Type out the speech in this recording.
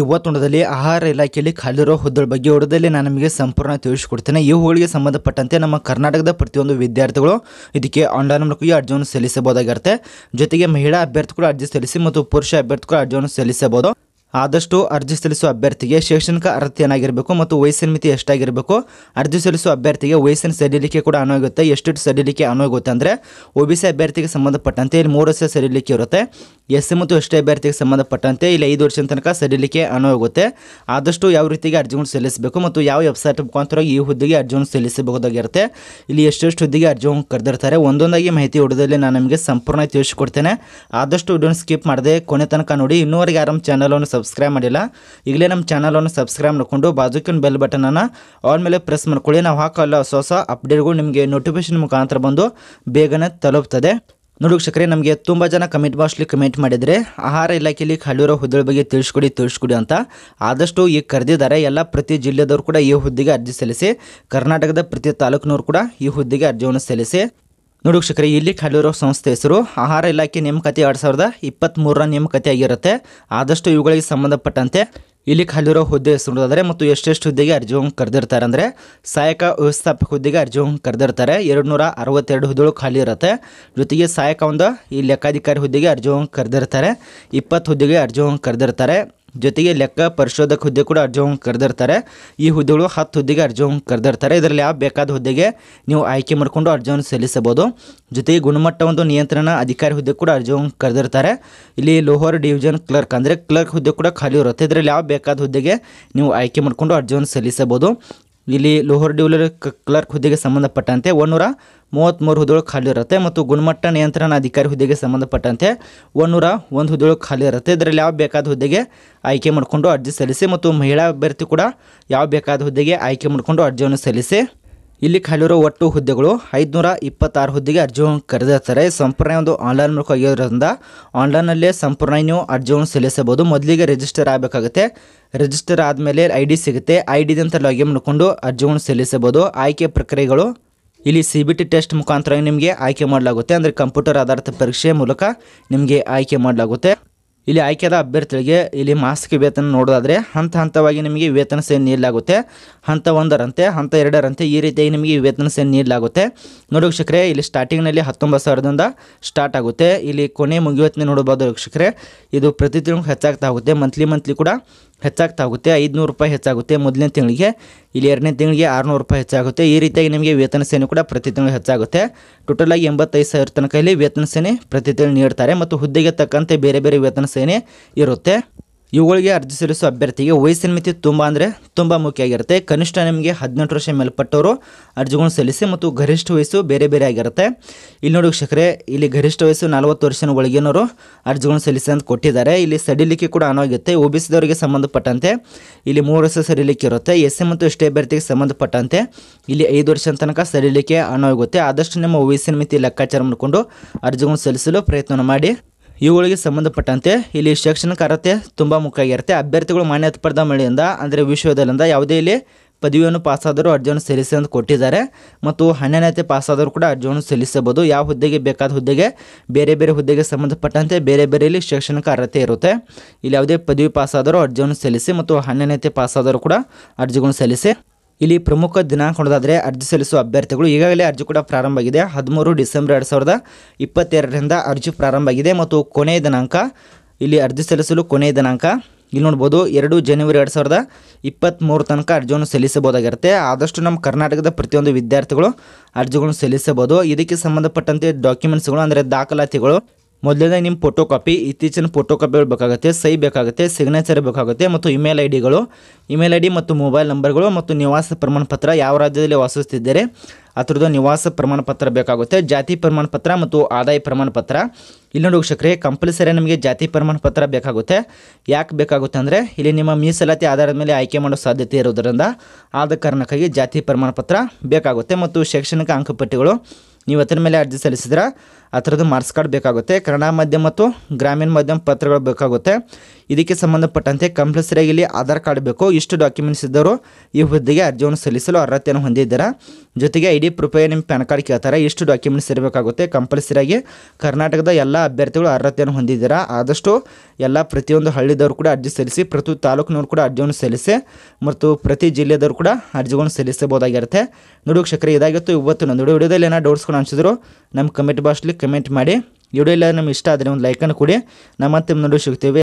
ಯುವ ತುಂಡದಲ್ಲಿ ಆಹಾರ ಇಲಾಖೆಯಲ್ಲಿ ಖಾಲಿರೋ ಹುದ್ದೆಗಳ ಬಗ್ಗೆ ಹೊಡೆದಲ್ಲಿ ನಾನು ನಿಮಗೆ ಸಂಪೂರ್ಣ ತಿಳಿಸಿಕೊಡ್ತೇನೆ ಈ ಹೋಳಿಗೆ ಸಂಬಂಧಪಟ್ಟಂತೆ ನಮ್ಮ ಕರ್ನಾಟಕದ ಪ್ರತಿಯೊಂದು ವಿದ್ಯಾರ್ಥಿಗಳು ಇದಕ್ಕೆ ಆನ್ಲೈನ್ ಮೂಲಕ ಅರ್ಜಿಯನ್ನು ಸಲ್ಲಿಸಬಹುದಾಗಿರುತ್ತೆ ಜೊತೆಗೆ ಮಹಿಳಾ ಅಭ್ಯರ್ಥಿಗಳು ಅರ್ಜಿ ಸಲ್ಲಿಸಿ ಮತ್ತು ಪುರುಷ ಅಭ್ಯರ್ಥಿಗಳು ಅರ್ಜಿಯನ್ನು ಸಲ್ಲಿಸಬಹುದು ಆದಷ್ಟು ಅರ್ಜಿ ಸಲ್ಲಿಸುವ ಅಭ್ಯರ್ಥಿಗೆ ಶೈಕ್ಷಣಿಕ ಏನಾಗಿರಬೇಕು ಮತ್ತು ವಯಸ್ಸಿನ ಮಿತಿ ಎಷ್ಟಾಗಿರಬೇಕು ಅರ್ಜಿ ಸಲ್ಲಿಸುವ ಅಭ್ಯರ್ಥಿಗೆ ವಯಸ್ಸಿನ ಸಡಿಲಿಕೆ ಕೂಡ ಅನುವಾಗುತ್ತೆ ಎಷ್ಟು ಸಡಿಲಿಕೆ ಅನುವಾಗುತ್ತೆ ಅಂದರೆ ಒ ಬಿ ಸಿ ಅಭ್ಯರ್ಥಿಗೆ ಸಂಬಂಧಪಟ್ಟಂತೆ ಇಲ್ಲಿ ಮೂರು ವರ್ಷ ಸಡಿಲಿಕೆ ಇರುತ್ತೆ ಎಸ್ ಸಿ ಮತ್ತು ಎಸ್ ಟಿ ಅಭ್ಯರ್ಥಿಗೆ ಸಂಬಂಧಪಟ್ಟಂತೆ ಇಲ್ಲಿ ಐದು ವರ್ಷದ ತನಕ ಸಡಿಲಿಕೆ ಅನುವಾಗುತ್ತೆ ಆದಷ್ಟು ಯಾವ ರೀತಿಗೆ ಅರ್ಜಿಗಳನ್ನು ಸಲ್ಲಿಸಬೇಕು ಮತ್ತು ಯಾವ ವೆಬ್ಸೈಟ್ ಮುಖಾಂತರವಾಗಿ ಈ ಹುದ್ದೆಗೆ ಅರ್ಜಿಗಳನ್ನು ಸಲ್ಲಿಸಬಹುದಾಗಿರುತ್ತೆ ಇಲ್ಲಿ ಎಷ್ಟೆಷ್ಟು ಹುದ್ದೆಗೆ ಅರ್ಜಿಯನ್ನು ಕರೆದಿರ್ತಾರೆ ಒಂದೊಂದಾಗಿ ಮಾಹಿತಿ ಹೊಡೆದಲ್ಲಿ ನಾನು ನಿಮಗೆ ಸಂಪೂರ್ಣ ತಿಳಿಸಿಕೊಡ್ತೇನೆ ಆದಷ್ಟು ವಿಡಿಯೋನ ಸ್ಕಿಪ್ ಮಾಡದೆ ಕೊನೆ ತನಕ ನೋಡಿ ಇನ್ನೂವರೆಗೆ ಆರಾಮ್ ಅನ್ನು ಸಬ್ಸ್ಕ್ರೈಬ್ ಮಾಡಿಲ್ಲ ಈಗಲೇ ನಮ್ಮ ಚಾನಲನ್ನು ಸಬ್ಸ್ಕ್ರೈಬ್ ಮಾಡಿಕೊಂಡು ಬಾಜುಕಿನ ಬೆಲ್ ಬಟನನ್ನು ಆಲ್ ಮೇಲೆ ಪ್ರೆಸ್ ಮಾಡ್ಕೊಳ್ಳಿ ನಾವು ಹಾಕೋಲ್ಲ ಹೊಸ ಹೊಸ ಅಪ್ಡೇಟ್ಗಳು ನಿಮಗೆ ನೋಟಿಫಿಕೇಶನ್ ಮುಖಾಂತರ ಬಂದು ಬೇಗನೆ ತಲುಪ್ತದೆ ನೋಡಿ ಶಕ್ರೆ ನಮಗೆ ತುಂಬ ಜನ ಕಮೆಂಟ್ ಬಾಕ್ಸ್ಲಿ ಕಮೆಂಟ್ ಮಾಡಿದರೆ ಆಹಾರ ಇಲಾಖೆಯಲ್ಲಿ ಹಳ್ಳಿರೋ ಹುದ್ದೆಗಳ ಬಗ್ಗೆ ತಿಳಿಸ್ಕೊಡಿ ತಿಳಿಸ್ಕೊಡಿ ಅಂತ ಆದಷ್ಟು ಈಗ ಕರೆದಿದ್ದಾರೆ ಎಲ್ಲ ಪ್ರತಿ ಜಿಲ್ಲೆದವರು ಕೂಡ ಈ ಹುದ್ದೆಗೆ ಅರ್ಜಿ ಸಲ್ಲಿಸಿ ಕರ್ನಾಟಕದ ಪ್ರತಿ ತಾಲೂಕಿನವರು ಕೂಡ ಈ ಹುದ್ದೆಗೆ ಅರ್ಜಿಯನ್ನು ಸಲ್ಲಿಸಿ ನೋಡಿ ವೀಕ್ಷಕರೇ ಇಲ್ಲಿ ಖಾಲಿರೋ ಸಂಸ್ಥೆ ಹೆಸರು ಆಹಾರ ಇಲಾಖೆ ನೇಮಕತಿ ಎರಡು ಸಾವಿರದ ಇಪ್ಪತ್ತ್ಮೂರರ ನೇಮಕತಿ ಆಗಿರುತ್ತೆ ಆದಷ್ಟು ಇವುಗಳಿಗೆ ಸಂಬಂಧಪಟ್ಟಂತೆ ಇಲ್ಲಿ ಖಾಲಿರೋ ಹುದ್ದೆ ಹೆಸರು ಮತ್ತು ಎಷ್ಟೆಷ್ಟು ಹುದ್ದೆಗೆ ಅರ್ಜಿಗಳನ್ನು ಕರೆದಿರ್ತಾರೆ ಅಂದರೆ ಸಹಾಯಕ ವ್ಯವಸ್ಥಾಪಕ ಹುದ್ದೆಗೆ ಅರ್ಜಿಗಳನ್ನು ಕರೆದಿರ್ತಾರೆ ಎರಡು ನೂರ ಅರವತ್ತೆರಡು ಹುದ್ದೆಗಳು ಖಾಲಿ ಇರುತ್ತೆ ಜೊತೆಗೆ ಸಹಾಯಕ ಒಂದು ಈ ಲೆಕ್ಕಾಧಿಕಾರಿ ಹುದ್ದೆಗೆ ಅರ್ಜಿಗಳನ್ನು ಕರೆದಿರ್ತಾರೆ ಇಪ್ಪತ್ತು ಹುದ್ದೆಗೆ ಅರ್ಜಿಗಳನ್ನು ಕರೆದಿರ್ತಾರೆ ಜೊತೆಗೆ ಲೆಕ್ಕ ಪರಿಶೋಧಕ ಹುದ್ದೆ ಕೂಡ ಹೋಗಿ ಕರೆದಿರ್ತಾರೆ ಈ ಹುದ್ದೆಗಳು ಹತ್ತು ಹುದ್ದೆಗೆ ಹೋಗಿ ಕರೆದಿರ್ತಾರೆ ಇದರಲ್ಲಿ ಯಾವ ಬೇಕಾದ ಹುದ್ದೆಗೆ ನೀವು ಆಯ್ಕೆ ಮಾಡಿಕೊಂಡು ಅರ್ಜಿಯನ್ನು ಸಲ್ಲಿಸಬಹುದು ಜೊತೆಗೆ ಗುಣಮಟ್ಟ ಒಂದು ನಿಯಂತ್ರಣ ಅಧಿಕಾರಿ ಹುದ್ದೆ ಕೂಡ ಹೋಗಿ ಕರೆದಿರ್ತಾರೆ ಇಲ್ಲಿ ಲೋಹರ್ ಡಿವಿಷನ್ ಕ್ಲರ್ಕ್ ಅಂದರೆ ಕ್ಲರ್ಕ್ ಹುದ್ದೆ ಕೂಡ ಖಾಲಿ ಇರುತ್ತೆ ಇದರಲ್ಲಿ ಯಾವ ಬೇಕಾದ ಹುದ್ದೆಗೆ ನೀವು ಆಯ್ಕೆ ಮಾಡಿಕೊಂಡು ಅರ್ಜಿಯನ್ನು ಸಲ್ಲಿಸಬಹುದು ಇಲ್ಲಿ ಲೋಹರ್ ಡ್ಯೂಲರ್ ಕ್ಲರ್ಕ್ ಹುದ್ದೆಗೆ ಸಂಬಂಧಪಟ್ಟಂತೆ ಒನ್ನೂರ ಮೂವತ್ತ್ಮೂರು ಹುದ್ದೆಗಳು ಖಾಲಿ ಇರುತ್ತೆ ಮತ್ತು ಗುಣಮಟ್ಟ ನಿಯಂತ್ರಣ ಅಧಿಕಾರಿ ಹುದ್ದೆಗೆ ಸಂಬಂಧಪಟ್ಟಂತೆ ಒಂದೂರ ಒಂದು ಹುದ್ದೆಗಳು ಖಾಲಿ ಇರುತ್ತೆ ಇದರಲ್ಲಿ ಯಾವ ಬೇಕಾದ ಹುದ್ದೆಗೆ ಆಯ್ಕೆ ಮಾಡಿಕೊಂಡು ಅರ್ಜಿ ಸಲ್ಲಿಸಿ ಮತ್ತು ಮಹಿಳಾ ಅಭ್ಯರ್ಥಿ ಕೂಡ ಯಾವ ಬೇಕಾದ ಹುದ್ದೆಗೆ ಆಯ್ಕೆ ಮಾಡಿಕೊಂಡು ಅರ್ಜಿಯನ್ನು ಸಲ್ಲಿಸಿ ಇಲ್ಲಿ ಖಾಲಿರೋ ಒಟ್ಟು ಹುದ್ದೆಗಳು ಐದುನೂರ ಇಪ್ಪತ್ತಾರು ಹುದ್ದೆಗೆ ಅರ್ಜಿಗಳನ್ನು ಕರೆದಿರ್ತಾರೆ ಸಂಪೂರ್ಣ ಒಂದು ಆನ್ಲೈನ್ ಮೂಲಕ ಆಗಿರೋದ್ರಿಂದ ಆನ್ಲೈನಲ್ಲೇ ಸಂಪೂರ್ಣ ನೀವು ಅರ್ಜಿಗಳನ್ನು ಸಲ್ಲಿಸಬಹುದು ಮೊದಲಿಗೆ ರಿಜಿಸ್ಟರ್ ಆಗಬೇಕಾಗುತ್ತೆ ರಿಜಿಸ್ಟರ್ ಆದಮೇಲೆ ಐ ಡಿ ಸಿಗುತ್ತೆ ಐ ಡಿ ಅಂತ ಲಾಗಿನ್ ಮಾಡಿಕೊಂಡು ಅರ್ಜಿಗಳನ್ನು ಸಲ್ಲಿಸಬಹುದು ಆಯ್ಕೆ ಪ್ರಕ್ರಿಯೆಗಳು ಇಲ್ಲಿ ಸಿ ಬಿ ಟಿ ಟೆಸ್ಟ್ ಮುಖಾಂತರ ನಿಮಗೆ ಆಯ್ಕೆ ಮಾಡಲಾಗುತ್ತೆ ಅಂದರೆ ಕಂಪ್ಯೂಟರ್ ಆಧಾರಿತ ಪರೀಕ್ಷೆ ಮೂಲಕ ನಿಮಗೆ ಆಯ್ಕೆ ಮಾಡಲಾಗುತ್ತೆ ಇಲ್ಲಿ ಆಯ್ಕೆದ ಅಭ್ಯರ್ಥಿಗಳಿಗೆ ಇಲ್ಲಿ ಮಾಸಿಕ ವೇತನ ನೋಡೋದಾದರೆ ಹಂತ ಹಂತವಾಗಿ ನಿಮಗೆ ವೇತನ ಸೇನೆ ನೀಡಲಾಗುತ್ತೆ ಹಂತ ಒಂದರಂತೆ ಹಂತ ಎರಡರಂತೆ ಈ ರೀತಿಯಾಗಿ ನಿಮಗೆ ವೇತನ ಸೇನೆ ನೀಡಲಾಗುತ್ತೆ ನೋಡಿ ವೀಕ್ಷಕರೇ ಇಲ್ಲಿ ಸ್ಟಾರ್ಟಿಂಗ್ನಲ್ಲಿ ಹತ್ತೊಂಬತ್ತು ಸಾವಿರದಿಂದ ಸ್ಟಾರ್ಟ್ ಆಗುತ್ತೆ ಇಲ್ಲಿ ಕೊನೆ ಮುಗಿಯುವತ್ತನೇ ನೋಡಬಹುದು ವೀಕ್ಷಕರೇ ಇದು ಪ್ರತಿ ತಿಂಗಳು ಹೆಚ್ಚಾಗ್ತಾ ಹೋಗುತ್ತೆ ಮಂತ್ಲಿ ಮಂತ್ಲಿ ಕೂಡ ಹೆಚ್ಚಾಗ್ತಾಗುತ್ತೆ ಐದುನೂರು ರೂಪಾಯಿ ಹೆಚ್ಚಾಗುತ್ತೆ ಮೊದಲನೇ ತಿಂಗಳಿಗೆ ಇಲ್ಲಿ ಎರಡನೇ ತಿಂಗಳಿಗೆ ಆರುನೂರು ರೂಪಾಯಿ ಹೆಚ್ಚಾಗುತ್ತೆ ಈ ರೀತಿಯಾಗಿ ನಿಮಗೆ ವೇತನ ಸೇನೆ ಕೂಡ ಪ್ರತಿ ತಿಂಗಳು ಹೆಚ್ಚಾಗುತ್ತೆ ಟೋಟಲಾಗಿ ಎಂಬತ್ತೈದು ಸಾವಿರ ತನಕ ಇಲ್ಲಿ ವೇತನ ಸೇನೆ ಪ್ರತಿ ತಿಂಗಳು ನೀಡ್ತಾರೆ ಮತ್ತು ಹುದ್ದೆಗೆ ತಕ್ಕಂತೆ ಬೇರೆ ಬೇರೆ ವೇತನ ಸೇನೆ ಇರುತ್ತೆ ಇವುಗಳಿಗೆ ಅರ್ಜಿ ಸಲ್ಲಿಸುವ ಅಭ್ಯರ್ಥಿಗೆ ವಯಸ್ಸಿನ ಮಿತಿ ತುಂಬ ಅಂದರೆ ತುಂಬ ಮುಖ್ಯ ಆಗಿರುತ್ತೆ ಕನಿಷ್ಠ ನಿಮಗೆ ಹದಿನೆಂಟು ವರ್ಷ ಮೇಲ್ಪಟ್ಟವರು ಅರ್ಜಿಗಳನ್ನು ಸಲ್ಲಿಸಿ ಮತ್ತು ಗರಿಷ್ಠ ವಯಸ್ಸು ಬೇರೆ ಬೇರೆ ಆಗಿರುತ್ತೆ ಇಲ್ಲಿ ನೋಡಿ ಶಕ್ರೆ ಇಲ್ಲಿ ಗರಿಷ್ಠ ವಯಸ್ಸು ನಲವತ್ತು ವರ್ಷ ಒಳಗಿನವರು ಅರ್ಜಿಗಳನ್ನು ಸಲ್ಲಿಸಿ ಅಂತ ಕೊಟ್ಟಿದ್ದಾರೆ ಇಲ್ಲಿ ಸಡಿಲಿಕೆ ಕೂಡ ಆಗುತ್ತೆ ಒ ಬಿ ಸಿದವರಿಗೆ ಸಂಬಂಧಪಟ್ಟಂತೆ ಇಲ್ಲಿ ಮೂರು ವರ್ಷ ಸಡಿಲಿಕೆ ಇರುತ್ತೆ ಎಸ್ ಸಿ ಮತ್ತು ಎಷ್ಟೇ ಅಭ್ಯರ್ಥಿಗೆ ಸಂಬಂಧಪಟ್ಟಂತೆ ಇಲ್ಲಿ ಐದು ವರ್ಷ ತನಕ ಸಡಿಲಿಕೆ ಆಗುತ್ತೆ ಆದಷ್ಟು ನಿಮ್ಮ ವಯಸ್ಸಿನ ಮಿತಿ ಲೆಕ್ಕಾಚಾರ ಮಾಡಿಕೊಂಡು ಅರ್ಜಿಗಳನ್ನು ಸಲ್ಲಿಸಲು ಪ್ರಯತ್ನ ಮಾಡಿ ಇವುಗಳಿಗೆ ಸಂಬಂಧಪಟ್ಟಂತೆ ಇಲ್ಲಿ ಶೈಕ್ಷಣಿಕ ಅರ್ಹತೆ ತುಂಬ ಮುಖ್ಯ ಆಗಿರುತ್ತೆ ಅಭ್ಯರ್ಥಿಗಳು ಮಾನ್ಯತೆ ಪಡೆದ ಮಳೆಯಿಂದ ಅಂದರೆ ವಿಶ್ವವಿದ್ಯಾಲಯದಿಂದ ಯಾವುದೇ ಇಲ್ಲಿ ಪದವಿಯನ್ನು ಪಾಸಾದರೂ ಅರ್ಜಿಯನ್ನು ಸಲ್ಲಿಸಿ ಅಂತ ಕೊಟ್ಟಿದ್ದಾರೆ ಮತ್ತು ಹನ್ನೆರಡನೇ ಪಾಸಾದರೂ ಕೂಡ ಅರ್ಜಿಯನ್ನು ಸಲ್ಲಿಸಬಹುದು ಯಾವ ಹುದ್ದೆಗೆ ಬೇಕಾದ ಹುದ್ದೆಗೆ ಬೇರೆ ಬೇರೆ ಹುದ್ದೆಗೆ ಸಂಬಂಧಪಟ್ಟಂತೆ ಬೇರೆ ಬೇರೆ ಇಲ್ಲಿ ಶೈಕ್ಷಣಿಕ ಅರ್ಹತೆ ಇರುತ್ತೆ ಇಲ್ಲಿ ಯಾವುದೇ ಪದವಿ ಪಾಸಾದರೂ ಅರ್ಜಿಯನ್ನು ಸಲ್ಲಿಸಿ ಮತ್ತು ಹನ್ನೆರಡನೇ ಪಾಸಾದರೂ ಕೂಡ ಅರ್ಜಿಗಳನ್ನು ಸಲ್ಲಿಸಿ ಇಲ್ಲಿ ಪ್ರಮುಖ ದಿನಾಂಕ ಹೊಡೆದಾದರೆ ಅರ್ಜಿ ಸಲ್ಲಿಸುವ ಅಭ್ಯರ್ಥಿಗಳು ಈಗಾಗಲೇ ಅರ್ಜಿ ಕೂಡ ಪ್ರಾರಂಭ ಆಗಿದೆ ಹದಿಮೂರು ಡಿಸೆಂಬರ್ ಎರಡು ಸಾವಿರದ ಇಪ್ಪತ್ತೆರಡರಿಂದ ಅರ್ಜಿ ಪ್ರಾರಂಭ ಆಗಿದೆ ಮತ್ತು ಕೊನೆಯ ದಿನಾಂಕ ಇಲ್ಲಿ ಅರ್ಜಿ ಸಲ್ಲಿಸಲು ಕೊನೆಯ ದಿನಾಂಕ ಇಲ್ಲಿ ನೋಡ್ಬೋದು ಎರಡು ಜನವರಿ ಎರಡು ಸಾವಿರದ ಇಪ್ಪತ್ತ್ಮೂರು ತನಕ ಅರ್ಜಿಯನ್ನು ಸಲ್ಲಿಸಬಹುದಾಗಿರುತ್ತೆ ಆದಷ್ಟು ನಮ್ಮ ಕರ್ನಾಟಕದ ಪ್ರತಿಯೊಂದು ವಿದ್ಯಾರ್ಥಿಗಳು ಅರ್ಜಿಗಳನ್ನು ಸಲ್ಲಿಸಬಹುದು ಇದಕ್ಕೆ ಸಂಬಂಧಪಟ್ಟಂತೆ ಡಾಕ್ಯುಮೆಂಟ್ಸ್ಗಳು ಅಂದರೆ ದಾಖಲಾತಿಗಳು ಮೊದಲನೇ ನಿಮ್ಮ ಫೋಟೋ ಕಾಪಿ ಇತ್ತೀಚಿನ ಫೋಟೋ ಕಾಪಿಗಳು ಬೇಕಾಗುತ್ತೆ ಸೈ ಬೇಕಾಗುತ್ತೆ ಸಿಗ್ನೇಚರ್ ಬೇಕಾಗುತ್ತೆ ಮತ್ತು ಇಮೇಲ್ ಐ ಡಿಗಳು ಇಮೇಲ್ ಐ ಡಿ ಮತ್ತು ಮೊಬೈಲ್ ನಂಬರ್ಗಳು ಮತ್ತು ನಿವಾಸ ಪ್ರಮಾಣಪತ್ರ ಯಾವ ರಾಜ್ಯದಲ್ಲಿ ವಾಸಿಸುತ್ತಿದ್ದಾರೆ ಅದರದ್ದು ನಿವಾಸ ಪ್ರಮಾಣಪತ್ರ ಬೇಕಾಗುತ್ತೆ ಜಾತಿ ಪ್ರಮಾಣಪತ್ರ ಮತ್ತು ಆದಾಯ ಪ್ರಮಾಣಪತ್ರ ಇಲ್ಲಿ ನೋಡಿ ವೀಕ್ಷಕರೇ ಕಂಪಲ್ಸರಿ ನಿಮಗೆ ಜಾತಿ ಪ್ರಮಾಣ ಪತ್ರ ಬೇಕಾಗುತ್ತೆ ಯಾಕೆ ಬೇಕಾಗುತ್ತೆ ಅಂದರೆ ಇಲ್ಲಿ ನಿಮ್ಮ ಮೀಸಲಾತಿ ಆಧಾರದ ಮೇಲೆ ಆಯ್ಕೆ ಮಾಡೋ ಸಾಧ್ಯತೆ ಇರೋದರಿಂದ ಆದ ಕಾರಣಕ್ಕಾಗಿ ಜಾತಿ ಪ್ರಮಾಣಪತ್ರ ಬೇಕಾಗುತ್ತೆ ಮತ್ತು ಶೈಕ್ಷಣಿಕ ಅಂಕಪಟ್ಟಿಗಳು ನೀವು ಅದರ ಮೇಲೆ ಅರ್ಜಿ ಸಲ್ಲಿಸಿದ್ರೆ ಆ ಥರದ್ದು ಮಾರ್ಕ್ಸ್ ಕಾರ್ಡ್ ಬೇಕಾಗುತ್ತೆ ಕನ್ನಡ ಮಾಧ್ಯಮ ಮತ್ತು ಗ್ರಾಮೀಣ ಮಾಧ್ಯಮ ಪತ್ರಗಳು ಬೇಕಾಗುತ್ತೆ ಇದಕ್ಕೆ ಸಂಬಂಧಪಟ್ಟಂತೆ ಕಂಪಲ್ಸರಿಯಾಗಿ ಇಲ್ಲಿ ಆಧಾರ್ ಕಾರ್ಡ್ ಬೇಕು ಇಷ್ಟು ಡಾಕ್ಯುಮೆಂಟ್ಸ್ ಇದ್ದವರು ಈ ಹುದ್ದೆಗೆ ಅರ್ಜಿಯನ್ನು ಸಲ್ಲಿಸಲು ಅರ್ಹತೆಯನ್ನು ಹೊಂದಿದ್ದೀರಾ ಜೊತೆಗೆ ಐ ಡಿ ಪ್ರೂಫೇ ನಿಮ್ಮ ಪ್ಯಾನ್ ಕಾರ್ಡ್ ಕೇಳ್ತಾರೆ ಇಷ್ಟು ಡಾಕ್ಯುಮೆಂಟ್ಸ್ ಇರಬೇಕಾಗುತ್ತೆ ಕಂಪಲ್ಸರಿಯಾಗಿ ಕರ್ನಾಟಕದ ಎಲ್ಲ ಅಭ್ಯರ್ಥಿಗಳು ಅರ್ಹತೆಯನ್ನು ಹೊಂದಿದ್ದೀರಾ ಆದಷ್ಟು ಎಲ್ಲ ಪ್ರತಿಯೊಂದು ಹಳ್ಳಿದವರು ಕೂಡ ಅರ್ಜಿ ಸಲ್ಲಿಸಿ ಪ್ರತಿ ತಾಲೂಕಿನವರು ಕೂಡ ಅರ್ಜಿಯನ್ನು ಸಲ್ಲಿಸಿ ಮತ್ತು ಪ್ರತಿ ಜಿಲ್ಲೆಯವರು ಕೂಡ ಅರ್ಜಿಗಳನ್ನು ಸಲ್ಲಿಸಬಹುದಾಗಿರುತ್ತೆ ನೋಡಿ ಶಕ್ರೆ ಇದಾಗಿತ್ತು ಇವತ್ತು ನೋಡಿ ವಿಡಿಯೋದಲ್ಲಿ ಏನೋ ಡೌಟ್ಸ್ಗಳು ಅನಿಸಿದ್ರು ನಮ್ಮ ಕಮೆಂಟ್ ಬಾಕ್ಸ್ಲಿ ಕಮೆಂಟ್ ಮಾಡಿ ವಿಡಿಯೋ ಎಲ್ಲ ನಮ್ಗೆ ಇಷ್ಟ ಆದರೆ ಒಂದು ಲೈಕನ್ನು ಕೊಡಿ ನಮ್ಮ ಮತ್ತೆ ಮುಂದೆ ಸಿಗ್ತೀವಿ